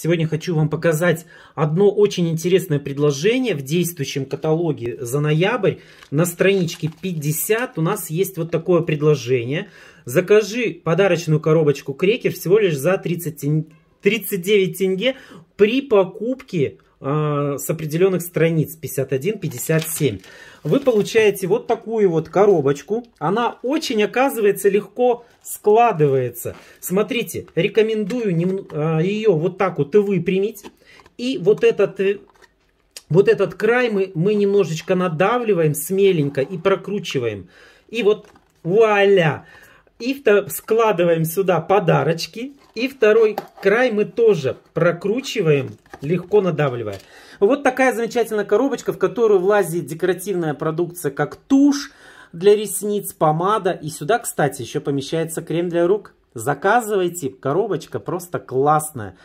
Сегодня хочу вам показать одно очень интересное предложение в действующем каталоге за ноябрь. На страничке 50 у нас есть вот такое предложение. Закажи подарочную коробочку крекер всего лишь за 30 39 тенге при покупке э, с определенных страниц 51-57. Вы получаете вот такую вот коробочку. Она очень, оказывается, легко складывается. Смотрите, рекомендую нем, э, ее вот так вот выпрямить. И вот этот э, вот этот край мы, мы немножечко надавливаем смеленько и прокручиваем. И вот вуаля! И складываем сюда подарочки. И второй край мы тоже прокручиваем, легко надавливая. Вот такая замечательная коробочка, в которую влазит декоративная продукция, как тушь для ресниц, помада. И сюда, кстати, еще помещается крем для рук. Заказывайте, коробочка просто классная.